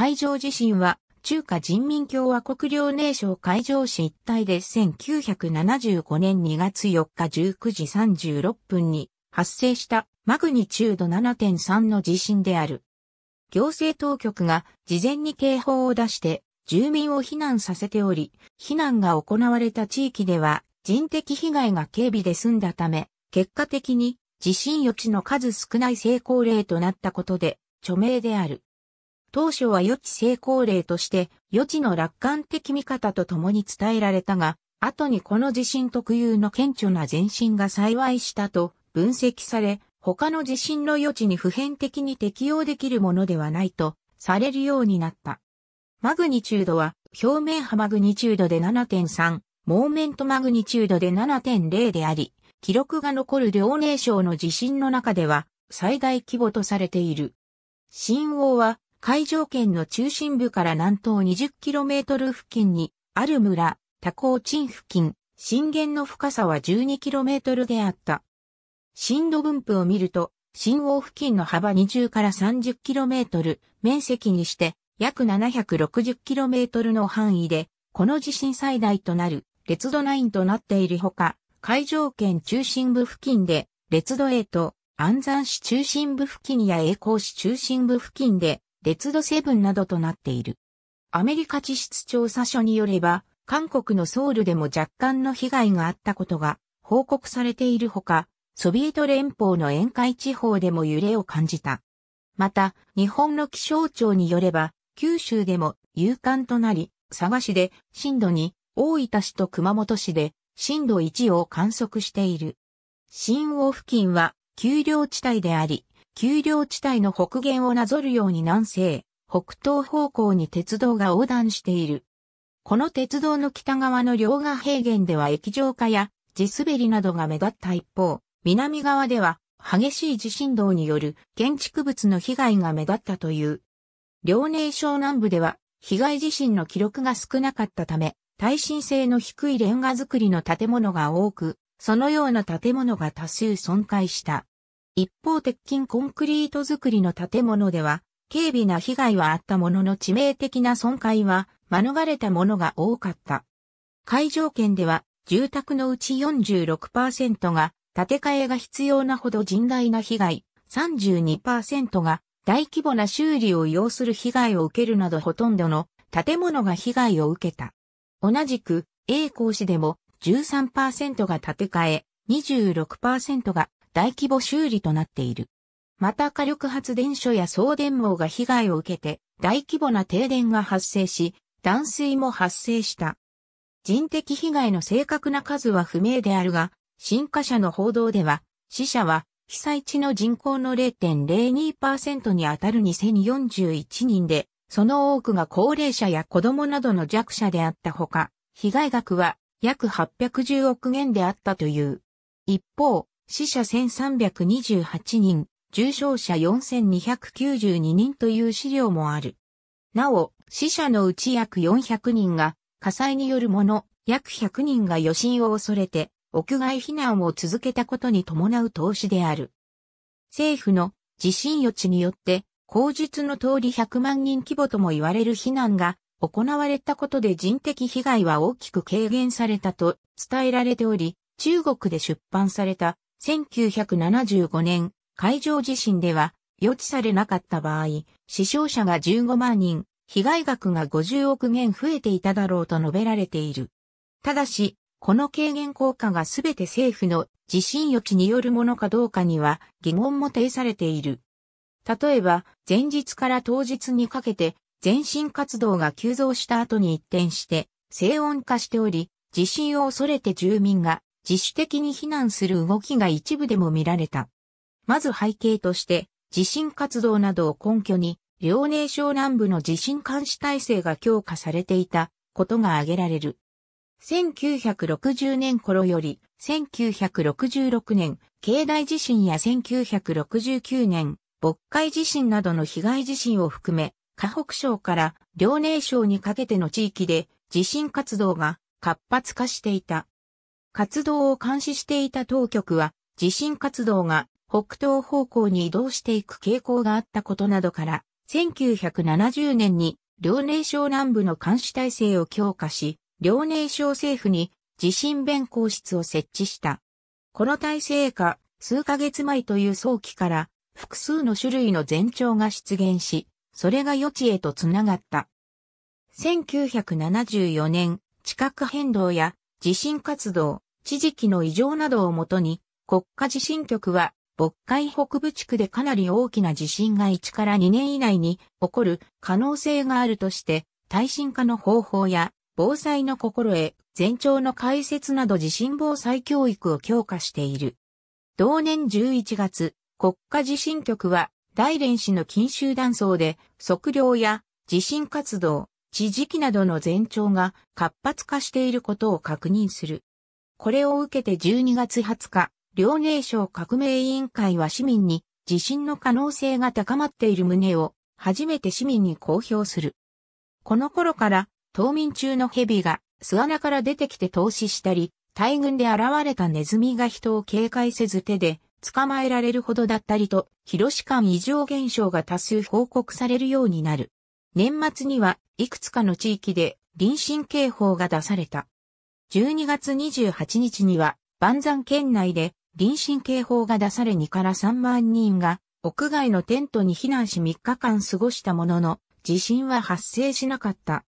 海上地震は、中華人民共和国領名省海上市一帯で1975年2月4日19時36分に発生したマグニチュード7.3の地震である。行政当局が事前に警報を出して住民を避難させており、避難が行われた地域では人的被害が警備で済んだため、結果的に地震予知の数少ない成功例となったことで著名である。当初は予知成功例として予知の楽観的見方と共に伝えられたが、後にこの地震特有の顕著な前進が幸いしたと分析され、他の地震の予知に普遍的に適用できるものではないとされるようになった。マグニチュードは表面波マグニチュードで7.3、モーメントマグニチュードで7.0であり、記録が残る両寧省の地震の中では最大規模とされている。震央は海上圏の中心部から南東 20km 付近にある村、多高鎮付近、震源の深さは 12km であった。震度分布を見ると、震央付近の幅20から 30km、面積にして約 760km の範囲で、この地震最大となる列度9となっているほか、海上圏中心部付近で、列度8と、安山市中心部付近や栄光市中心部付近で、列度セブンなどとなっている。アメリカ地質調査所によれば、韓国のソウルでも若干の被害があったことが報告されているほか、ソビエト連邦の沿海地方でも揺れを感じた。また、日本の気象庁によれば、九州でも有感となり、佐賀市で震度2、大分市と熊本市で震度1を観測している。新王付近は丘陵地帯であり、丘陵地帯の北限をなぞるように南西、北東方向に鉄道が横断している。この鉄道の北側の両河平原では液状化や地滑りなどが目立った一方、南側では激しい地震動による建築物の被害が目立ったという。遼寧省南部では被害地震の記録が少なかったため、耐震性の低いレンガ造りの建物が多く、そのような建物が多数損壊した。一方鉄筋コンクリート作りの建物では、軽微な被害はあったものの致命的な損壊は免れたものが多かった。会場圏では住宅のうち46%が建て替えが必要なほど甚大な被害、32%が大規模な修理を要する被害を受けるなどほとんどの建物が被害を受けた。同じく、A 公市でも13%が建て替え、26%が大規模修理となっている。また火力発電所や送電網が被害を受けて大規模な停電が発生し、断水も発生した。人的被害の正確な数は不明であるが、新華社の報道では、死者は被災地の人口の0.02%に当たる2041人で、その多くが高齢者や子供などの弱者であったほか、被害額は約810億円であったという。一方、死者1328人、重症者4292人という資料もある。なお、死者のうち約400人が火災によるもの、約100人が余震を恐れて、屋外避難を続けたことに伴う投資である。政府の地震予知によって、口述の通り100万人規模とも言われる避難が行われたことで人的被害は大きく軽減されたと伝えられており、中国で出版された1975年、海上地震では、予知されなかった場合、死傷者が15万人、被害額が50億元増えていただろうと述べられている。ただし、この軽減効果がすべて政府の地震予知によるものかどうかには疑問も呈されている。例えば、前日から当日にかけて、全身活動が急増した後に一転して、静音化しており、地震を恐れて住民が自主的に避難する動きが一部でも見られた。まず背景として、地震活動などを根拠に、遼寧省南部の地震監視体制が強化されていたことが挙げられる。1960年頃より1966年、境内地震や1969年、渤海地震などの被害地震を含め、河北省から遼寧省にかけての地域で地震活動が活発化していた。活動を監視していた当局は、地震活動が北東方向に移動していく傾向があったことなどから、1970年に遼寧省南部の監視体制を強化し、遼寧省政府に地震弁公室を設置した。この体制下、数ヶ月前という早期から、複数の種類の前兆が出現し、それが予知へとつながった。1974年、地殻変動や地震活動、地磁気の異常などをもとに、国家地震局は、北海北部地区でかなり大きな地震が1から2年以内に起こる可能性があるとして、耐震化の方法や防災の心得、前兆の解説など地震防災教育を強化している。同年11月、国家地震局は大連市の近州断層で測量や地震活動、地磁気などの前兆が活発化していることを確認する。これを受けて12月20日、遼寧省革命委員会は市民に地震の可能性が高まっている旨を初めて市民に公表する。この頃から冬眠中の蛇が巣穴から出てきて投資したり、大群で現れたネズミが人を警戒せず手で捕まえられるほどだったりと、広市間異常現象が多数報告されるようになる。年末にはいくつかの地域で臨診警報が出された。12月28日には、万山県内で、臨時警報が出され2から3万人が、屋外のテントに避難し3日間過ごしたものの、地震は発生しなかった。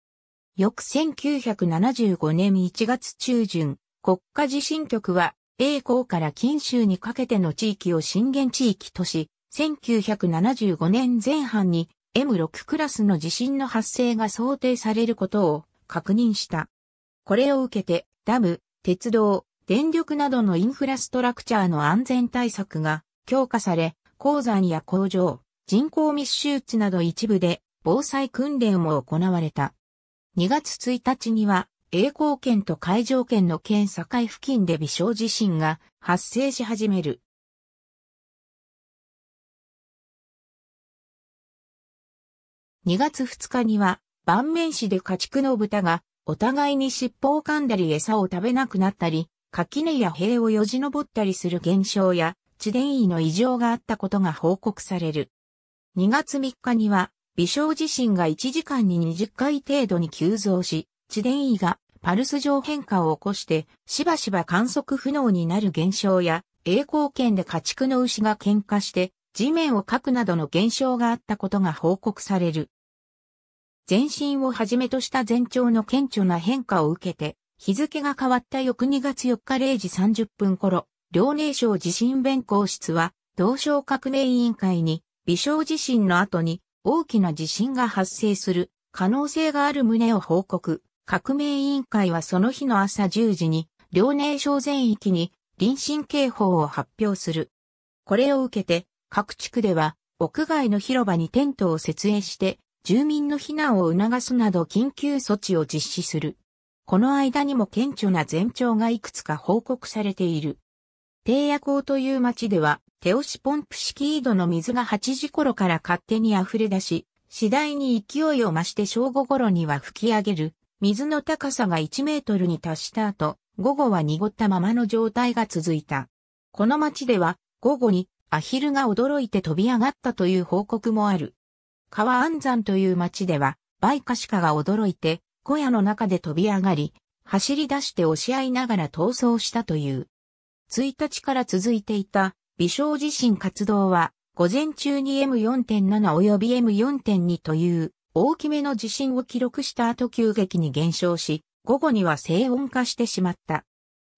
翌1975年1月中旬、国家地震局は、栄光から近州にかけての地域を震源地域とし、1975年前半に M6 クラスの地震の発生が想定されることを確認した。これを受けてダム、鉄道、電力などのインフラストラクチャーの安全対策が強化され、鉱山や工場、人口密集地など一部で防災訓練も行われた。2月1日には、栄光県と海上県の県境付近で微小地震が発生し始める。2月2日には、晩面市で家畜の豚がお互いに尻尾を噛んだり餌を食べなくなったり、垣根や塀をよじ登ったりする現象や、地電位の異常があったことが報告される。2月3日には、微小地震が1時間に20回程度に急増し、地電位がパルス上変化を起こして、しばしば観測不能になる現象や、栄光圏で家畜の牛が喧嘩して、地面をかくなどの現象があったことが報告される。全身をはじめとした前兆の顕著な変化を受けて、日付が変わった翌2月4日0時30分頃、遼寧省地震弁公室は、同省革命委員会に、微小地震の後に大きな地震が発生する可能性がある旨を報告。革命委員会はその日の朝10時に、遼寧省全域に臨震警報を発表する。これを受けて、各地区では、屋外の広場にテントを設営して、住民の避難を促すなど緊急措置を実施する。この間にも顕著な前兆がいくつか報告されている。低夜港という町では、手押しポンプ式井戸の水が8時頃から勝手に溢れ出し、次第に勢いを増して正午頃には吹き上げる、水の高さが1メートルに達した後、午後は濁ったままの状態が続いた。この町では、午後にアヒルが驚いて飛び上がったという報告もある。川安山という町では、バイカシカが驚いて、小屋の中で飛び上がり、走り出して押し合いながら逃走したという。1日から続いていた微小地震活動は、午前中に M4.7 及び M4.2 という大きめの地震を記録した後急激に減少し、午後には静音化してしまった。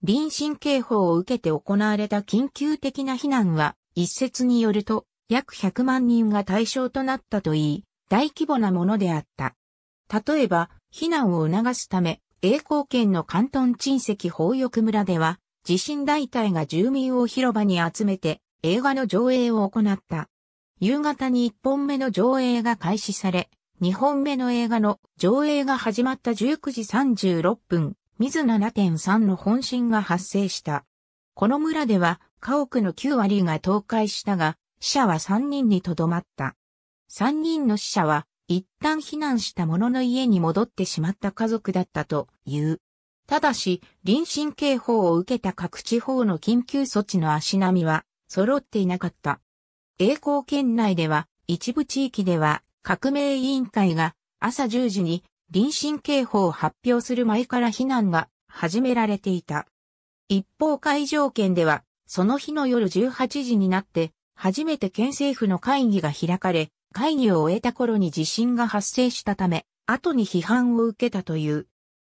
臨震警報を受けて行われた緊急的な避難は、一説によると、約100万人が対象となったといい、大規模なものであった。例えば、避難を促すため、栄光県の関東鎮石宝翼村では、地震大隊が住民を広場に集めて映画の上映を行った。夕方に1本目の上映が開始され、2本目の映画の上映が始まった19時36分、水7.3の本震が発生した。この村では家屋の9割が倒壊したが、死者は3人にとどまった。3人の死者は、一旦避難した者の家に戻ってしまった家族だったという。ただし、臨時警報を受けた各地方の緊急措置の足並みは揃っていなかった。栄光県内では、一部地域では革命委員会が朝10時に臨時警報を発表する前から避難が始められていた。一方会場圏では、その日の夜18時になって初めて県政府の会議が開かれ、会議を終えた頃に地震が発生したため、後に批判を受けたという。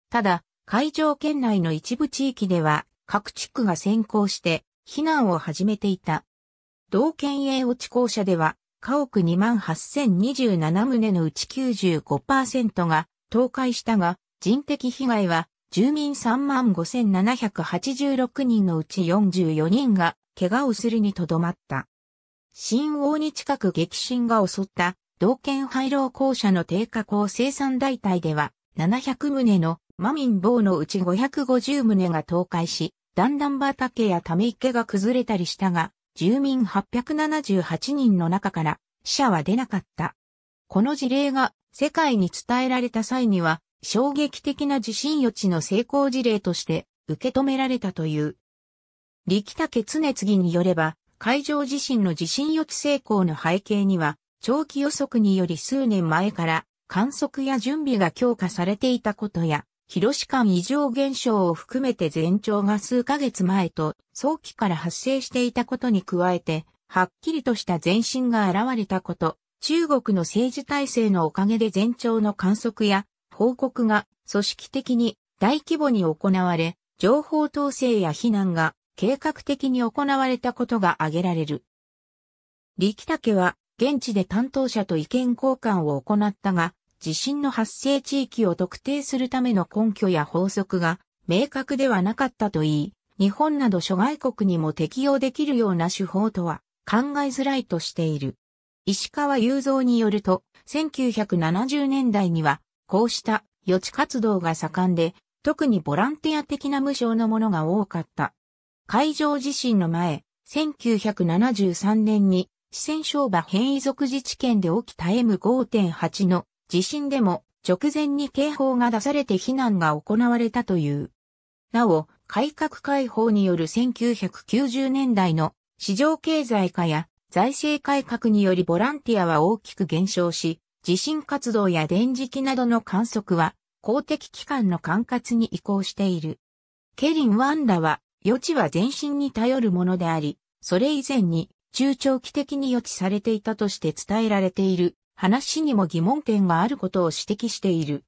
ただ、会場圏内の一部地域では、各地区が先行して、避難を始めていた。同県営落ち校舎では、家屋28,027棟のうち95%が倒壊したが、人的被害は住民35,786人のうち44人が怪我をするにとどまった。新王に近く激震が襲った道県廃炉校舎の低下校生産大隊では、700棟のマミン棒のうち550棟が倒壊し、段々畑やため池が崩れたりしたが、住民878人の中から死者は出なかった。この事例が世界に伝えられた際には、衝撃的な地震予知の成功事例として受け止められたという。力竹常次によれば、海上地震の地震予知成功の背景には、長期予測により数年前から観測や準備が強化されていたことや、広市間異常現象を含めて前兆が数ヶ月前と早期から発生していたことに加えて、はっきりとした前進が現れたこと、中国の政治体制のおかげで前兆の観測や報告が組織的に大規模に行われ、情報統制や避難が計画的に行われたことが挙げられる。力武は現地で担当者と意見交換を行ったが、地震の発生地域を特定するための根拠や法則が明確ではなかったといい、日本など諸外国にも適用できるような手法とは考えづらいとしている。石川雄三によると、1970年代には、こうした予知活動が盛んで、特にボランティア的な無償のものが多かった。海上地震の前、1973年に四川省場変異属自治県で起きた M5.8 の地震でも直前に警報が出されて避難が行われたという。なお、改革開放による1990年代の市場経済化や財政改革によりボランティアは大きく減少し、地震活動や電磁気などの観測は公的機関の管轄に移行している。ケリン・ワンダは予知は前身に頼るものであり、それ以前に中長期的に予知されていたとして伝えられている話にも疑問点があることを指摘している。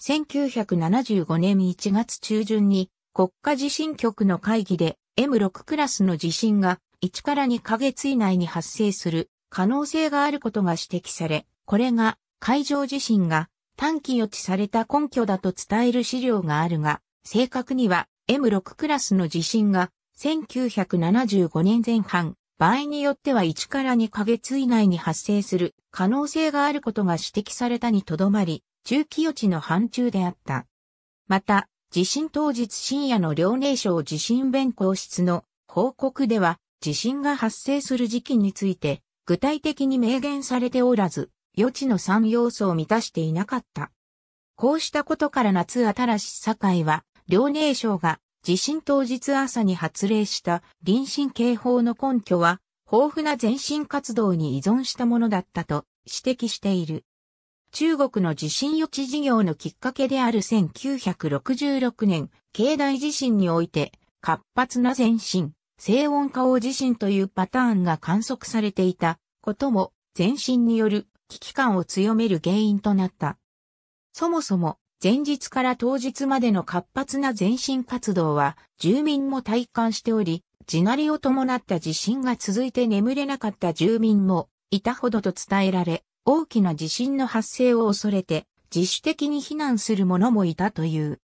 1975年1月中旬に国家地震局の会議で M6 クラスの地震が1から2ヶ月以内に発生する可能性があることが指摘され、これが海上地震が短期予知された根拠だと伝える資料があるが、正確には M6 クラスの地震が1975年前半、場合によっては1から2ヶ月以内に発生する可能性があることが指摘されたにとどまり、中期予知の範疇であった。また、地震当日深夜の遼寧省地震弁公室の報告では、地震が発生する時期について、具体的に明言されておらず、予知の3要素を満たしていなかった。こうしたことから夏新し境は、遼寧省が地震当日朝に発令した臨神警報の根拠は、豊富な前進活動に依存したものだったと指摘している。中国の地震予知事業のきっかけである1966年、境内地震において、活発な前進、静音化を地震というパターンが観測されていたことも、前進による危機感を強める原因となった。そもそも、前日から当日までの活発な前進活動は住民も体感しており、地鳴りを伴った地震が続いて眠れなかった住民もいたほどと伝えられ、大きな地震の発生を恐れて自主的に避難する者もいたという。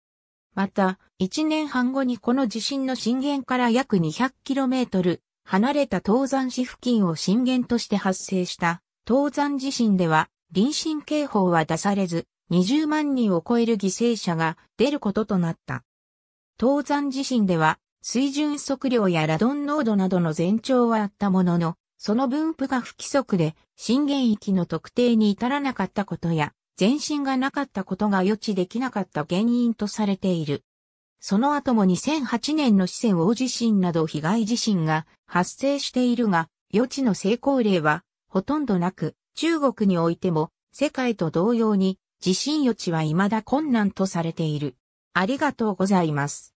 また、1年半後にこの地震の震源から約 200km 離れた東山市付近を震源として発生した東山地震では、臨震警報は出されず、20万人を超える犠牲者が出ることとなった。東山地震では水準測量やラドン濃度などの前兆はあったものの、その分布が不規則で震源域の特定に至らなかったことや、前進がなかったことが予知できなかった原因とされている。その後も2008年の四川大地震など被害地震が発生しているが、予知の成功例はほとんどなく、中国においても世界と同様に地震予知は未だ困難とされている。ありがとうございます。